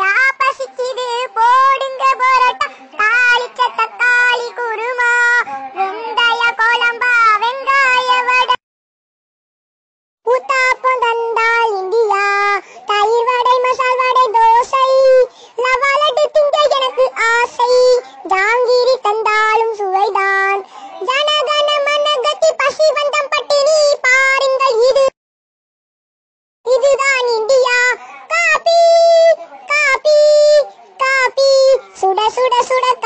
கஞ்சா பசிக்குது போடுங்க பரோட்டா தாளிச்ச தக்காளி குருமா வெந்தய கோலம்பா வெங்காய வடை sura suda suda